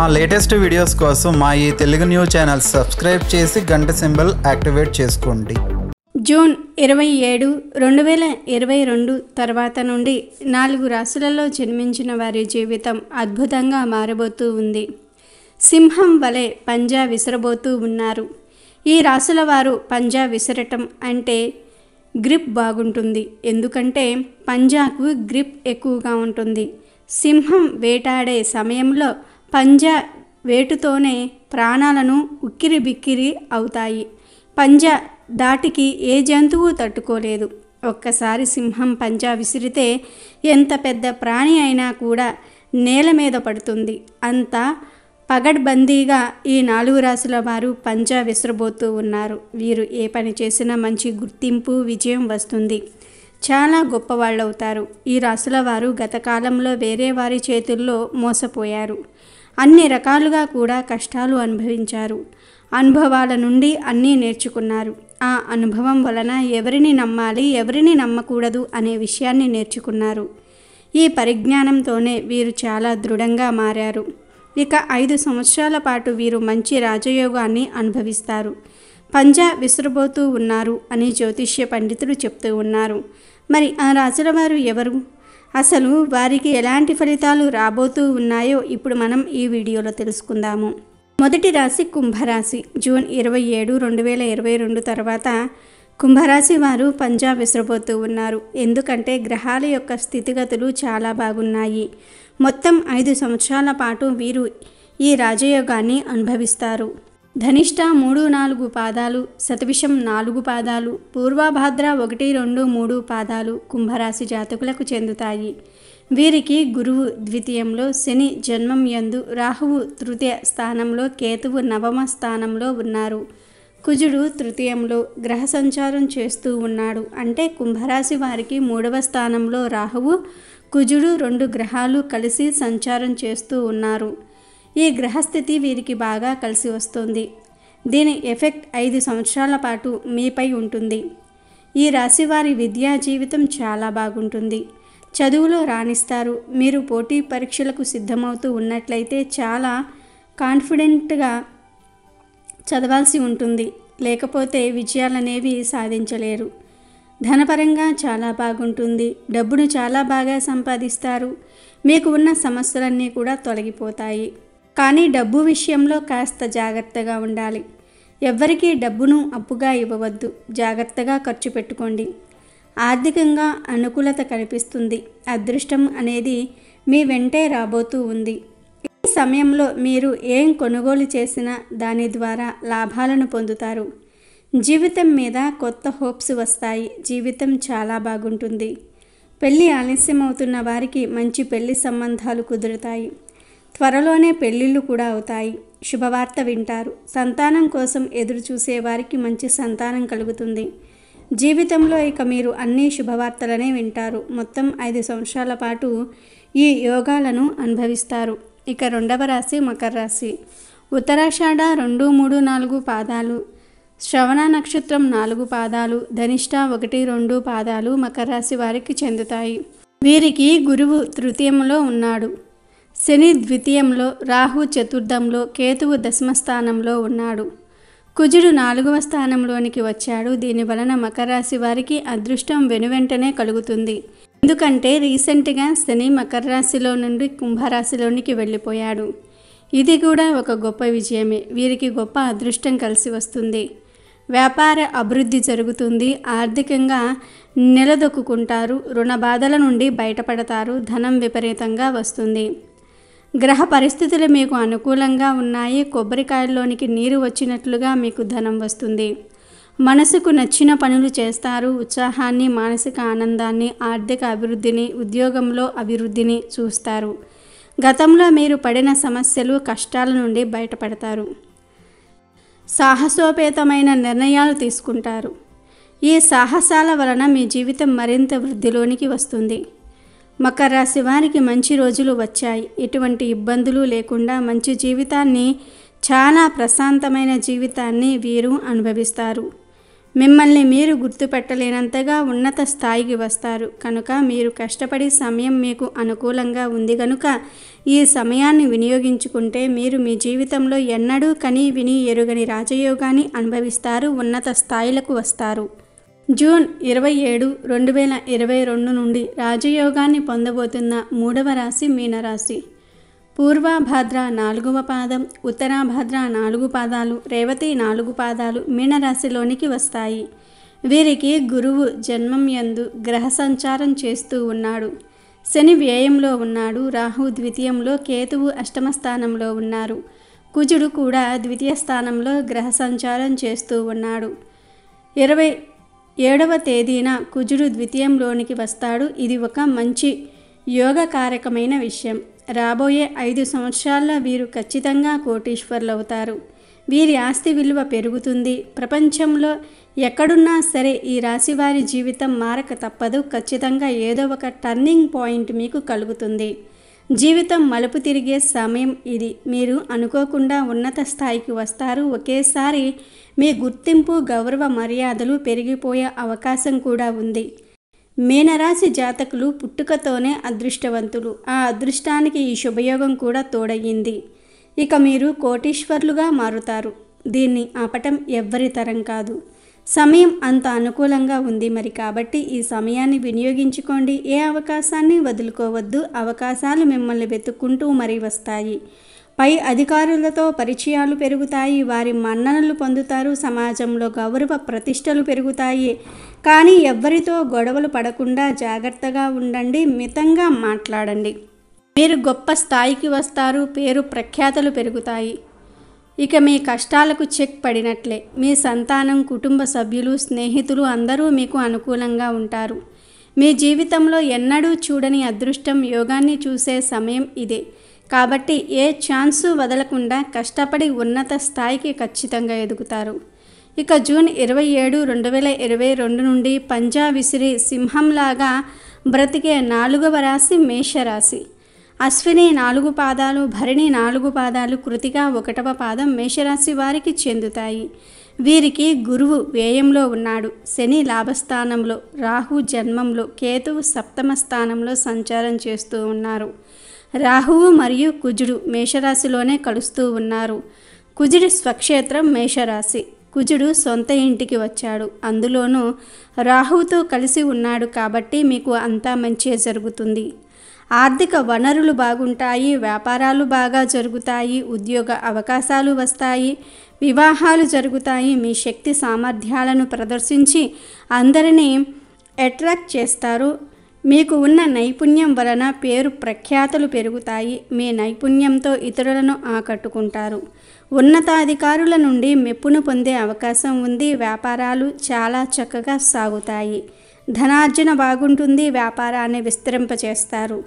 మా latest videos కోసం మా ఈ తెలుగు న్యూస్ ఛానల్ సబ్స్క్రైబ్ చేసి గంట సింబల్ యాక్టివేట్ చేసుకోండి జూన్ ఇరవై ఏడు రెండు వేల ఇరవై రెండు తర్వాత నుండి నాలుగు రాశులలో జన్మించిన వారి జీవితం అద్భుతంగా మారబోతూ ఉంది సింహం వలె పంజా విసరబోతూ ఉన్నారు ఈ రాశుల వారు పంజా విసరటం అంటే గ్రిప్ బాగుంటుంది ఎందుకంటే పంజాకు గ్రిప్ ఎక్కువగా ఉంటుంది సింహం వేటాడే సమయంలో పంజ వేటుతోనే ప్రాణాలను ఉక్కిరి బిక్కిరి అవుతాయి పంజ దాటికి ఏ జంతువు తట్టుకోలేదు ఒక్కసారి సింహం పంజా విసిరితే ఎంత పెద్ద ప్రాణి అయినా కూడా నేల మీద పడుతుంది అంత పగడ్బందీగా ఈ నాలుగు రాసుల వారు పంజా విసిరబోతూ ఉన్నారు వీరు ఏ పని చేసినా మంచి గుర్తింపు విజయం వస్తుంది చాలా గొప్పవాళ్ళవుతారు ఈ రాసుల వారు గతకాలంలో వేరే వారి చేతుల్లో మోసపోయారు అన్ని రకాలుగా కూడా కష్టాలు అనుభవించారు అనుభవాల నుండి అన్నీ నేర్చుకున్నారు ఆ అనుభవం వలన ఎవరిని నమ్మాలి ఎవరిని నమ్మకూడదు అనే విషయాన్ని నేర్చుకున్నారు ఈ పరిజ్ఞానంతోనే వీరు చాలా దృఢంగా మారారు ఇక ఐదు సంవత్సరాల పాటు వీరు మంచి రాజయోగాన్ని అనుభవిస్తారు పంజా విసురుబోతూ ఉన్నారు అని జ్యోతిష్య పండితులు చెప్తూ ఉన్నారు మరి ఆ రాజుల వారు ఎవరు అసలు వారికి ఎలాంటి ఫలితాలు రాబోతూ ఉన్నాయో ఇప్పుడు మనం ఈ వీడియోలో తెలుసుకుందాము మొదటి రాశి కుంభరాశి జూన్ ఇరవై ఏడు రెండు వేల ఇరవై రెండు తర్వాత కుంభరాశి వారు పంజాబ్ విసిరబోతూ ఉన్నారు ఎందుకంటే గ్రహాల యొక్క స్థితిగతులు చాలా బాగున్నాయి మొత్తం ఐదు సంవత్సరాల పాటు వీరు ఈ రాజయోగాన్ని అనుభవిస్తారు ధనిష్ట మూడు నాలుగు పాదాలు శతవిషం నాలుగు పాదాలు పూర్వభాద్ర ఒకటి రెండు మూడు పాదాలు కుంభరాశి జాతకులకు చెందుతాయి వీరికి గురువు ద్వితీయంలో శని జన్మం యందు రాహువు తృతీయ స్థానంలో కేతువు నవమ స్థానంలో ఉన్నారు కుజుడు తృతీయంలో గ్రహ సంచారం చేస్తూ ఉన్నాడు అంటే కుంభరాశి వారికి మూడవ స్థానంలో రాహువు కుజుడు రెండు గ్రహాలు కలిసి సంచారం చేస్తూ ఉన్నారు ఈ గ్రహస్థితి వీరికి బాగా కలిసి వస్తుంది దీని ఎఫెక్ట్ ఐదు సంవత్సరాల పాటు మీపై ఉంటుంది ఈ రాశి వారి విద్యా జీవితం చాలా బాగుంటుంది చదువులో రాణిస్తారు మీరు పోటీ పరీక్షలకు సిద్ధమవుతూ ఉన్నట్లయితే చాలా కాన్ఫిడెంట్గా చదవాల్సి ఉంటుంది లేకపోతే విజయాలనేవి సాధించలేరు ధనపరంగా చాలా బాగుంటుంది డబ్బును చాలా బాగా సంపాదిస్తారు మీకు ఉన్న సమస్యలన్నీ కూడా తొలగిపోతాయి కానీ డబ్బు విషయంలో కాస్త జాగ్రత్తగా ఉండాలి ఎవ్వరికీ డబ్బును అప్పుగా ఇవ్వవద్దు జాగ్రత్తగా ఖర్చు పెట్టుకోండి ఆర్థికంగా అనుకూలత కనిపిస్తుంది అదృష్టం అనేది మీ వెంటే రాబోతూ ఉంది ఈ సమయంలో మీరు ఏం కొనుగోలు చేసినా దాని ద్వారా లాభాలను పొందుతారు జీవితం మీద కొత్త హోప్స్ వస్తాయి జీవితం చాలా బాగుంటుంది పెళ్ళి ఆలస్యం అవుతున్న వారికి మంచి పెళ్లి సంబంధాలు కుదురుతాయి త్వరలోనే పెళ్ళిళ్ళు కూడా అవుతాయి శుభవార్త వింటారు సంతానం కోసం ఎదురు చూసే వారికి మంచి సంతానం కలుగుతుంది జీవితంలో ఇక మీరు అన్ని శుభవార్తలనే వింటారు మొత్తం ఐదు సంవత్సరాల పాటు ఈ యోగాలను అనుభవిస్తారు ఇక రెండవ రాశి మకర రాశి ఉత్తరాషాఢ రెండు మూడు నాలుగు పాదాలు శ్రవణ నక్షత్రం నాలుగు పాదాలు ధనిష్ట ఒకటి రెండు పాదాలు మకర రాశి వారికి చెందుతాయి వీరికి గురువు తృతీయంలో ఉన్నాడు శని ద్వితీయంలో రాహు చతుర్థంలో కేతువు దశమ స్థానంలో ఉన్నాడు కుజుడు నాలుగవ స్థానంలోనికి వచ్చాడు దీని వలన మకర రాశి వారికి అదృష్టం వెనువెంటనే కలుగుతుంది ఎందుకంటే రీసెంట్గా శని మకర రాశిలో నుండి కుంభరాశిలోనికి వెళ్ళిపోయాడు ఇది కూడా ఒక గొప్ప విజయమే వీరికి గొప్ప అదృష్టం కలిసి వస్తుంది వ్యాపార అభివృద్ధి జరుగుతుంది ఆర్థికంగా నిలదొక్కుంటారు రుణ బాధల నుండి బయటపడతారు ధనం విపరీతంగా వస్తుంది గ్రహ పరిస్థితులు మీకు అనుకూలంగా ఉన్నాయి కొబ్బరికాయల్లోనికి నీరు వచ్చినట్లుగా మీకు ధనం వస్తుంది మనసుకు నచ్చిన పనులు చేస్తారు ఉత్సాహాన్ని మానసిక ఆనందాన్ని ఆర్థిక అభివృద్ధిని ఉద్యోగంలో అభివృద్ధిని చూస్తారు గతంలో మీరు పడిన సమస్యలు కష్టాల నుండి బయటపడతారు సాహసోపేతమైన నిర్ణయాలు తీసుకుంటారు ఈ సాహసాల వలన మీ జీవితం మరింత వృద్ధిలోనికి వస్తుంది మకర రాశి వారికి మంచి రోజులు వచ్చాయి ఎటువంటి ఇబ్బందులు లేకుండా మంచి జీవితాన్ని చాలా ప్రశాంతమైన జీవితాన్ని వీరు అనుభవిస్తారు మిమ్మల్ని మీరు గుర్తుపెట్టలేనంతగా ఉన్నత స్థాయికి వస్తారు కనుక మీరు కష్టపడి సమయం మీకు అనుకూలంగా ఉంది కనుక ఈ సమయాన్ని వినియోగించుకుంటే మీరు మీ జీవితంలో ఎన్నడూ కనీ విని ఎరుగని రాజయోగాన్ని అనుభవిస్తారు ఉన్నత స్థాయిలకు వస్తారు జూన్ ఇరవై ఏడు రెండు వేల ఇరవై రెండు నుండి రాజయోగాన్ని పొందబోతున్న మూడవ రాశి మీనరాశి పూర్వభాద్ర నాలుగవ పాదం ఉత్తరాభాద్ర నాలుగు పాదాలు రేవతి నాలుగు పాదాలు మీనరాశిలోనికి వస్తాయి వీరికి గురువు జన్మం యందు గ్రహ సంచారం చేస్తూ ఉన్నాడు శని వ్యయంలో ఉన్నాడు రాహు ద్వితీయంలో కేతువు అష్టమ స్థానంలో ఉన్నారు కుజుడు కూడా ద్వితీయ స్థానంలో గ్రహ సంచారం చేస్తూ ఉన్నాడు ఇరవై ఏడవ తేదీన కుజుడు ద్వితీయంలోనికి వస్తాడు ఇది ఒక మంచి యోగకారకమైన విషయం రాబోయే ఐదు సంవత్సరాల్లో వీరు ఖచ్చితంగా కోటీశ్వర్లు అవుతారు వీరి ఆస్తి విలువ పెరుగుతుంది ప్రపంచంలో ఎక్కడున్నా సరే ఈ రాశివారి జీవితం మారక తప్పదు ఖచ్చితంగా ఏదో ఒక టర్నింగ్ పాయింట్ మీకు కలుగుతుంది జీవితం మలుపు తిరిగే సమయం ఇది మీరు అనుకోకుండా ఉన్నత స్థాయికి వస్తారు ఒకేసారి మీ గుర్తింపు గౌరవ మర్యాదలు పెరిగిపోయే అవకాశం కూడా ఉంది మీనరాశి జాతకులు పుట్టుకతోనే అదృష్టవంతులు ఆ అదృష్టానికి ఈ శుభయోగం కూడా తోడయ్యింది ఇక మీరు కోటీశ్వర్లుగా మారుతారు దీన్ని ఆపటం ఎవ్వరి తరం కాదు సమయం అంత అనుకూలంగా ఉంది మరి కాబట్టి ఈ సమయాన్ని వినియోగించుకోండి ఏ అవకాశాన్ని వదులుకోవద్దు అవకాశాలు మిమ్మల్ని వెతుక్కుంటూ మరీ వస్తాయి పై అధికారులతో పరిచయాలు పెరుగుతాయి వారి మన్ననలు పొందుతారు సమాజంలో గౌరవ ప్రతిష్టలు పెరుగుతాయి కానీ ఎవ్వరితో గొడవలు పడకుండా జాగ్రత్తగా ఉండండి మితంగా మాట్లాడండి మీరు గొప్ప స్థాయికి వస్తారు పేరు ప్రఖ్యాతలు పెరుగుతాయి ఇక మీ కష్టాలకు చెక్ పడినట్లే మీ సంతానం కుటుంబ సభ్యులు స్నేహితులు అందరూ మీకు అనుకూలంగా ఉంటారు మీ జీవితంలో ఎన్నడూ చూడని అదృష్టం యోగాన్ని చూసే సమయం ఇదే కాబట్టి ఏ ఛాన్సు వదలకుండా కష్టపడి ఉన్నత స్థాయికి ఖచ్చితంగా ఎదుగుతారు ఇక జూన్ ఇరవై ఏడు రెండు వేల ఇరవై రెండు నుండి పంజా విసిరి సింహంలాగా బ్రతికే నాలుగవ రాశి మేషరాశి అశ్విని నాలుగు పాదాలు భరిణి నాలుగు పాదాలు కృతిగా ఒకటవ పాదం మేషరాశి వారికి చెందుతాయి వీరికి గురువు వ్యయంలో ఉన్నాడు శని లాభస్థానంలో రాహు జన్మంలో కేతువు సప్తమ స్థానంలో సంచారం చేస్తూ ఉన్నారు రాహువు మరియు కుజుడు మేషరాశిలోనే కలుస్తూ ఉన్నారు కుజుడి స్వక్షేత్రం మేషరాశి కుజుడు సొంత ఇంటికి వచ్చాడు అందులోనూ రాహుతో కలిసి ఉన్నాడు కాబట్టి మీకు అంతా మంచి జరుగుతుంది ఆర్థిక వనరులు బాగుంటాయి వ్యాపారాలు బాగా జరుగుతాయి ఉద్యోగ అవకాశాలు వస్తాయి వివాహాలు జరుగుతాయి మీ శక్తి సామర్థ్యాలను ప్రదర్శించి అందరినీ అట్రాక్ట్ చేస్తారు మీకు ఉన్న నైపుణ్యం వలన పేరు ప్రఖ్యాతలు పెరుగుతాయి మీ నైపుణ్యంతో ఇతరులను ఆకట్టుకుంటారు ఉన్నతాధికారుల నుండి మెప్పును పొందే అవకాశం ఉంది వ్యాపారాలు చాలా చక్కగా సాగుతాయి ధనార్జన బాగుంటుంది వ్యాపారాన్ని విస్తరింపచేస్తారు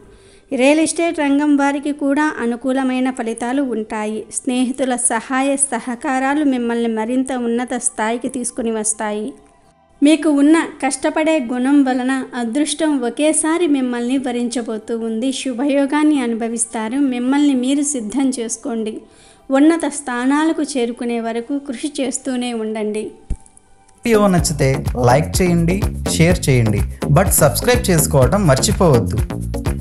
రియల్ ఎస్టేట్ రంగం వారికి కూడా అనుకూలమైన ఫలితాలు ఉంటాయి స్నేహితుల సహాయ సహకారాలు మిమ్మల్ని మరింత ఉన్నత స్థాయికి తీసుకుని వస్తాయి మీకు ఉన్న కష్టపడే గుణం వలన అదృష్టం ఒకేసారి మిమ్మల్ని వరించబోతూ ఉంది శుభయోగాన్ని అనుభవిస్తారు మిమ్మల్ని మీరు సిద్ధం చేసుకోండి ఉన్నత స్థానాలకు చేరుకునే వరకు కృషి చేస్తూనే ఉండండి వీడియో నచ్చితే లైక్ చేయండి షేర్ చేయండి బట్ సబ్స్క్రైబ్ చేసుకోవడం మర్చిపోవద్దు